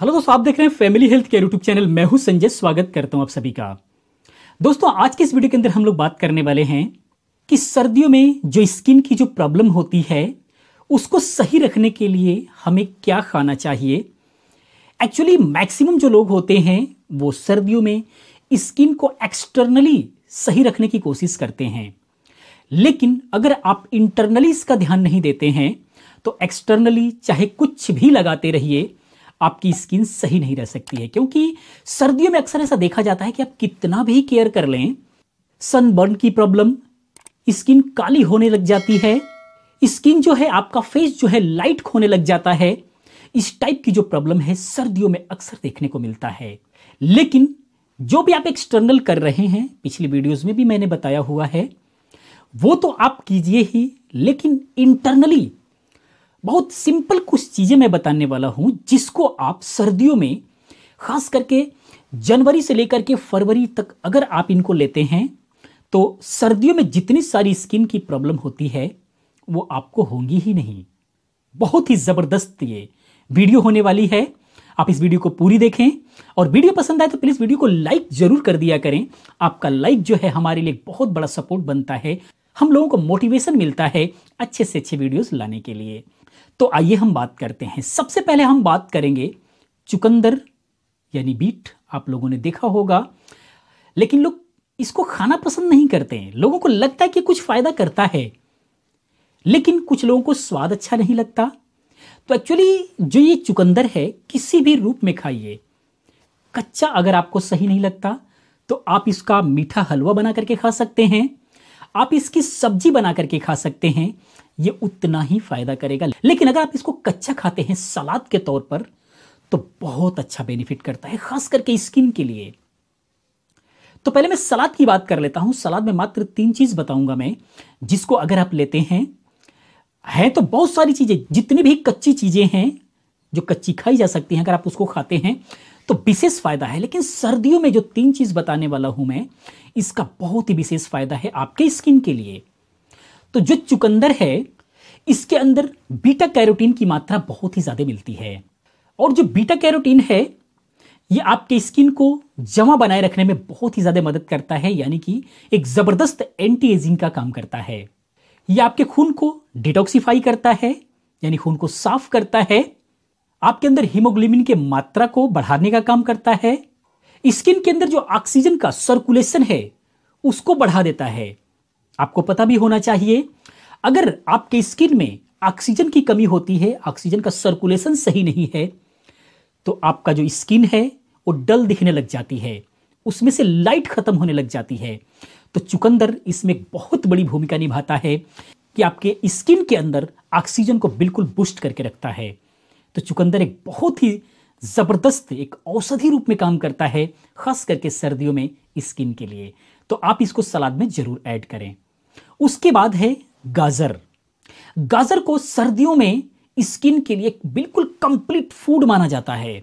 hello दोस्तों आप देख रहे हैं family health care YouTube channel मैं हूं संजय स्वागत करता हूं आप सभी का दोस्तों आज के इस वीडियो के अंदर हम लोग बात करने वाले हैं कि सर्दियों में जो स्किन की जो प्रॉब्लम होती है उसको सही रखने के लिए हमें क्या खाना चाहिए एक्चुअली मैक्सिमम जो लोग होते हैं वो सर्दियों में स्किन को एक्सटर्नली सही रखने की कोशिश करते हैं लेकिन अगर आप इंटरनली इसका ध्यान नहीं देते हैं तो एक्सटर्नली चाहे कुछ भी लगाते रहिए आपकी स्किन सही नहीं रह सकती है क्योंकि सर्दियों में अक्सर ऐसा देखा जाता है कि आप कितना भी केयर कर लें सनबर्न की प्रॉब्लम स्किन काली होने लग जाती है स्किन जो है आपका फेस जो है लाइट होने लग जाता है इस टाइप की जो प्रॉब्लम है सर्दियों में अक्सर देखने को मिलता है लेकिन जो भी आप एक्सटर्नल कर रहे हैं पिछली वीडियोस में भी मैंने बताया हुआ है वो तो आप कीजिए ही लेकिन इंटरनली बहुत सिंपल कुछ चीज़ें मैं बताने वाला हूँ जिसको आप सर्दियों में खास करके जनवरी से लेकर के फरवरी तक अगर आप इनको लेते हैं तो सर्दियों में जितनी सारी स्किन की प्रॉब्लम होती है वो आपको होंगी ही नहीं बहुत ही ज़बरदस्त ये वीडियो होने वाली है आप इस वीडियो को पूरी देखें और वीडियो पसंद आए तो प्लीज़ वीडियो को लाइक ज़रूर कर दिया करें आपका लाइक जो है हमारे लिए बहुत बड़ा सपोर्ट बनता है हम लोगों को मोटिवेशन मिलता है अच्छे से अच्छे वीडियोस लाने के लिए तो आइए हम बात करते हैं सबसे पहले हम बात करेंगे चुकंदर यानी बीट आप लोगों ने देखा होगा लेकिन लोग इसको खाना पसंद नहीं करते हैं लोगों को लगता है कि कुछ फ़ायदा करता है लेकिन कुछ लोगों को स्वाद अच्छा नहीं लगता तो एक्चुअली जो ये चुकंदर है किसी भी रूप में खाइए कच्चा अगर आपको सही नहीं लगता तो आप इसका मीठा हलवा बना करके खा सकते हैं आप इसकी सब्जी बना करके खा सकते हैं ये उतना ही फायदा करेगा लेकिन अगर आप इसको कच्चा खाते हैं सलाद के तौर पर तो बहुत अच्छा बेनिफिट करता है खास करके स्किन के लिए तो पहले मैं सलाद की बात कर लेता हूं सलाद में मात्र तीन चीज बताऊंगा मैं जिसको अगर आप लेते हैं हैं तो बहुत सारी चीजें जितनी भी कच्ची चीजें हैं जो कच्ची खाई जा सकती है अगर आप उसको खाते हैं तो विशेष फायदा है लेकिन सर्दियों में जो तीन चीज़ बताने वाला हूं मैं इसका बहुत ही विशेष फायदा है आपके स्किन के लिए तो जो चुकंदर है इसके अंदर बीटा कैरोटीन की मात्रा बहुत ही ज़्यादा मिलती है और जो बीटा कैरोटीन है ये आपके स्किन को जमा बनाए रखने में बहुत ही ज़्यादा मदद करता है यानी कि एक ज़बरदस्त एंटी एजिंग का काम करता है ये आपके खून को डिटॉक्सीफाई करता है यानी खून को साफ करता है आपके अंदर हीमोग्लोबिन के मात्रा को बढ़ाने का काम करता है स्किन के अंदर जो ऑक्सीजन का सर्कुलेशन है उसको बढ़ा देता है आपको पता भी होना चाहिए अगर आपके स्किन में ऑक्सीजन की कमी होती है ऑक्सीजन का सर्कुलेशन सही नहीं है तो आपका जो स्किन है वो डल दिखने लग जाती है उसमें से लाइट खत्म होने लग जाती है तो चुकंदर इसमें बहुत बड़ी भूमिका निभाता है कि आपके स्किन के अंदर ऑक्सीजन को बिल्कुल बूस्ट करके रखता है तो चुकंदर एक बहुत ही ज़बरदस्त एक औषधि रूप में काम करता है खास करके सर्दियों में स्किन के लिए तो आप इसको सलाद में ज़रूर ऐड करें उसके बाद है गाजर गाजर को सर्दियों में स्किन के लिए बिल्कुल कंप्लीट फूड माना जाता है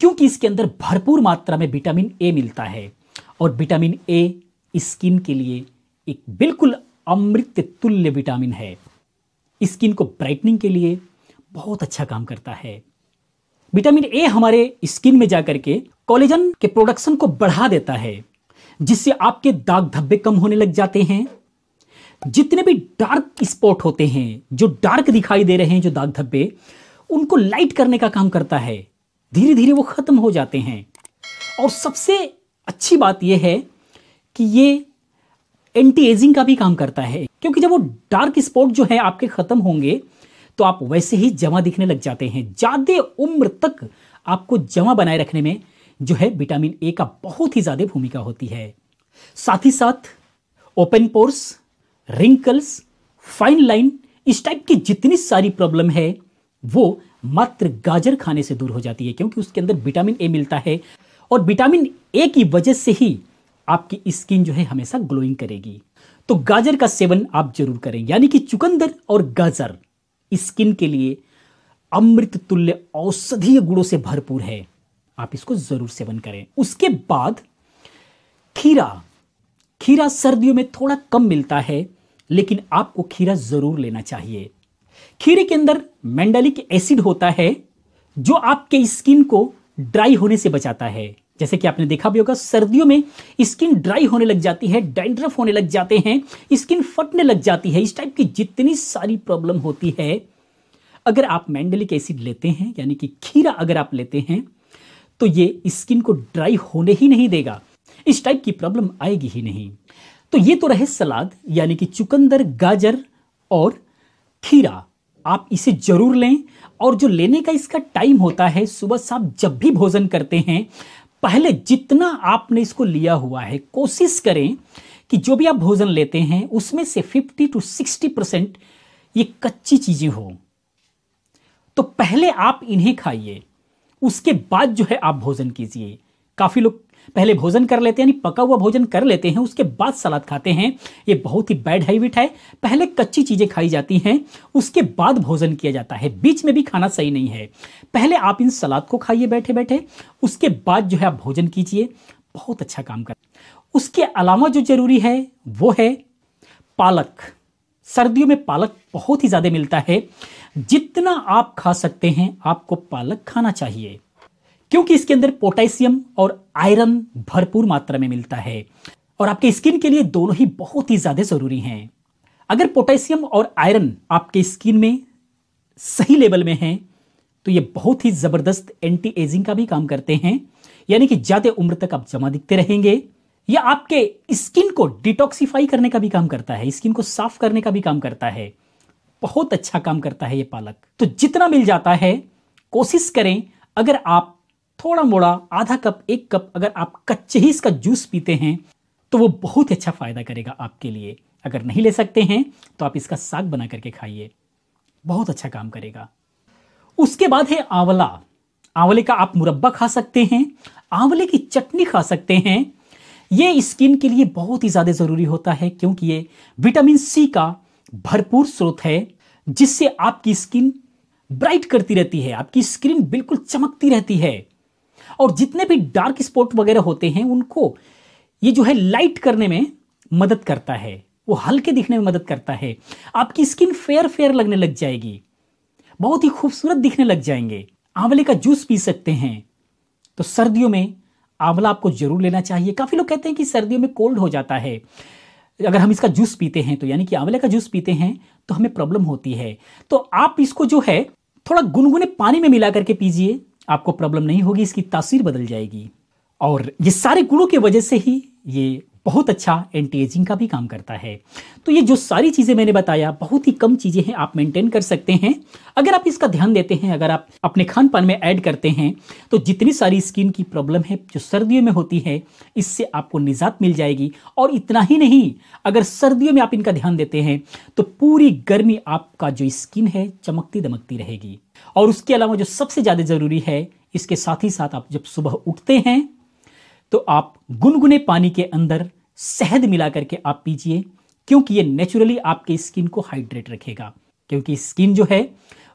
क्योंकि इसके अंदर भरपूर मात्रा में विटामिन ए मिलता है और विटामिन ए स्किन के लिए एक बिल्कुल अमृत तुल्य विटामिन है स्किन को ब्राइटनिंग के लिए बहुत अच्छा काम करता है विटामिन ए हमारे स्किन में जाकर के कॉलेजन के प्रोडक्शन को बढ़ा देता है जिससे आपके दाग धब्बे कम होने लग जाते हैं जितने भी डार्क स्पॉट होते हैं जो डार्क दिखाई दे रहे हैं जो दाग धब्बे उनको लाइट करने का काम करता है धीरे धीरे वो ख़त्म हो जाते हैं और सबसे अच्छी बात यह है कि ये एंटी एजिंग का भी काम करता है क्योंकि जब वो डार्क स्पॉट जो है आपके ख़त्म होंगे तो आप वैसे ही जमा दिखने लग जाते हैं ज़्यादा उम्र तक आपको जमा बनाए रखने में जो है विटामिन ए का बहुत ही ज़्यादा भूमिका होती है साथ ही साथ open pores wrinkles fine line इस टाइप की जितनी सारी प्रॉब्लम है वो मात्र गाजर खाने से दूर हो जाती है क्योंकि उसके अंदर विटामिन ए मिलता है और विटामिन ए की वजह से ही आपकी स्किन जो है हमेशा ग्लोइंग करेगी तो गाजर का सेवन आप जरूर करें यानी कि चुकंदर और गाजर स्किन के लिए अमृत तुल्य औषधीय गुणों से भरपूर है आप इसको जरूर सेवन करें उसके बाद खीरा खीरा सर्दियों में थोड़ा कम मिलता है लेकिन आपको खीरा जरूर लेना चाहिए खीरे के अंदर मैंडलिक एसिड होता है जो आपके स्किन को ड्राई होने से बचाता है जैसे कि आपने देखा भी होगा सर्दियों में स्किन ड्राई होने लग जाती है डेंड्रफ होने लग जाते हैं स्किन फटने लग जाती है इस टाइप की जितनी सारी प्रॉब्लम होती है अगर आप मैंडलिक एसिड लेते हैं यानी कि खीरा अगर आप लेते हैं तो ये स्किन को ड्राई होने ही नहीं देगा इस टाइप की प्रॉब्लम आएगी ही नहीं तो ये तो रहे सलाद यानी कि चुकंदर गाजर और खीरा आप इसे जरूर लें और जो लेने का इसका टाइम होता है सुबह शाम जब भी भोजन करते हैं पहले जितना आपने इसको लिया हुआ है कोशिश करें कि जो भी आप भोजन लेते हैं उसमें से 50 टू 60 परसेंट ये कच्ची चीज़ें हो तो पहले आप इन्हें खाइए उसके बाद जो है आप भोजन कीजिए काफ़ी लोग पहले भोजन कर लेते हैं यानी पका हुआ भोजन कर लेते हैं उसके बाद सलाद खाते हैं ये बहुत ही बैड हैबिट है पहले कच्ची चीज़ें खाई जाती हैं उसके बाद भोजन किया जाता है बीच में भी खाना सही नहीं है पहले आप इन सलाद को खाइए बैठे बैठे उसके बाद जो है आप भोजन कीजिए बहुत अच्छा काम कर उसके अलावा जो जरूरी है वो है पालक सर्दियों में पालक बहुत ही ज़्यादा मिलता है जितना आप खा सकते हैं आपको पालक खाना चाहिए क्योंकि इसके अंदर पोटेशियम और आयरन भरपूर मात्रा में मिलता है और आपके स्किन के लिए दोनों ही बहुत ही ज़्यादा ज़रूरी हैं अगर पोटेशियम और आयरन आपके स्किन में सही लेवल में है तो ये बहुत ही ज़बरदस्त एंटी एजिंग का भी काम करते हैं यानी कि ज़्यादा उम्र तक आप जमा दिखते रहेंगे या आपके स्किन को डिटॉक्सीफाई करने का भी काम करता है स्किन को साफ करने का भी काम करता है बहुत अच्छा काम करता है ये पालक तो जितना मिल जाता है कोशिश करें अगर आप थोड़ा मोड़ा आधा कप एक कप अगर आप कच्चे ही इसका जूस पीते हैं तो वो बहुत ही अच्छा फ़ायदा करेगा आपके लिए अगर नहीं ले सकते हैं तो आप इसका साग बना करके खाइए बहुत अच्छा काम करेगा उसके बाद है आंवला आंवले का आप मुरब्बा खा सकते हैं आंवले की चटनी खा सकते हैं ये स्किन के लिए बहुत ही ज़्यादा ज़रूरी होता है क्योंकि ये विटामिन सी का भरपूर स्रोत है जिससे आपकी स्किन ब्राइट करती रहती है आपकी स्किन बिल्कुल चमकती रहती है और जितने भी डार्क स्पॉट वगैरह होते हैं उनको ये जो है लाइट करने में मदद करता है वो हल्के दिखने में मदद करता है आपकी स्किन फेयर फेयर लगने लग जाएगी बहुत ही खूबसूरत दिखने लग जाएंगे आंवले का जूस पी सकते हैं तो सर्दियों में आंवला आपको जरूर लेना चाहिए काफ़ी लोग कहते हैं कि सर्दियों में कोल्ड हो जाता है अगर हम इसका जूस पीते हैं तो यानी कि आंवले का जूस पीते हैं तो हमें प्रॉब्लम होती है तो आप इसको जो है थोड़ा गुनगुने पानी में मिला करके पीजिए आपको प्रॉब्लम नहीं होगी इसकी तासीर बदल जाएगी और ये सारे गुणों की वजह से ही ये बहुत अच्छा एंटी एजिंग का भी काम करता है तो ये जो सारी चीज़ें मैंने बताया बहुत ही कम चीज़ें हैं आप मेंटेन कर सकते हैं अगर आप इसका ध्यान देते हैं अगर आप अपने खान पान में ऐड करते हैं तो जितनी सारी स्किन की प्रॉब्लम है जो सर्दियों में होती है इससे आपको निजात मिल जाएगी और इतना ही नहीं अगर सर्दियों में आप इनका ध्यान देते हैं तो पूरी गर्मी आपका जो स्किन है चमकती दमकती रहेगी और उसके अलावा जो सबसे ज़्यादा ज़रूरी है इसके साथ ही साथ आप जब सुबह उठते हैं तो आप गुनगुने पानी के अंदर शहद मिला करके आप पीजिए क्योंकि ये नेचुरली आपके स्किन को हाइड्रेट रखेगा क्योंकि स्किन जो है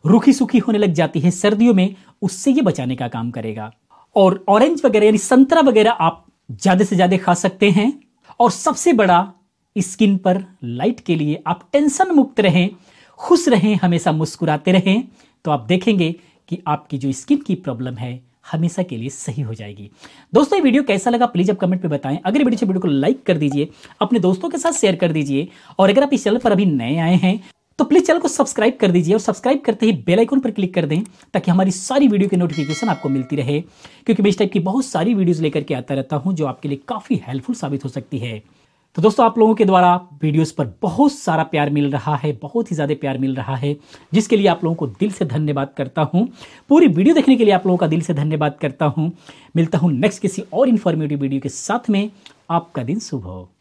रूखी सूखी होने लग जाती है सर्दियों में उससे ये बचाने का काम करेगा और ऑरेंज वगैरह यानी संतरा वगैरह आप ज़्यादा से ज़्यादा खा सकते हैं और सबसे बड़ा स्किन पर लाइट के लिए आप टेंशन मुक्त रहें खुश रहें हमेशा मुस्कुराते रहें तो आप देखेंगे कि आपकी जो स्किन की प्रॉब्लम है हमेशा के लिए सही हो जाएगी दोस्तों ये वीडियो कैसा लगा प्लीज़ आप कमेंट पे बताएं अगर वीडियो वीडियो तो को लाइक कर दीजिए अपने दोस्तों के साथ शेयर कर दीजिए और अगर आप इस चैनल पर अभी नए आए हैं तो प्लीज़ चैनल को सब्सक्राइब कर दीजिए और सब्सक्राइब करते ही बेल आइकन पर क्लिक कर दें ताकि हमारी सारी वीडियो की नोटिफिकेशन आपको मिलती रहे क्योंकि मैं इस टाइप की बहुत सारी वीडियोज़ लेकर के आता रहता हूं जो आपके लिए काफ़ी हेल्पफुल साबित हो सकती है तो दोस्तों आप लोगों के द्वारा वीडियोस पर बहुत सारा प्यार मिल रहा है बहुत ही ज़्यादा प्यार मिल रहा है जिसके लिए आप लोगों को दिल से धन्यवाद करता हूँ पूरी वीडियो देखने के लिए आप लोगों का दिल से धन्यवाद करता हूँ मिलता हूँ नेक्स्ट किसी और इन्फॉर्मेटिव वीडियो के साथ में आपका दिन शुभ हो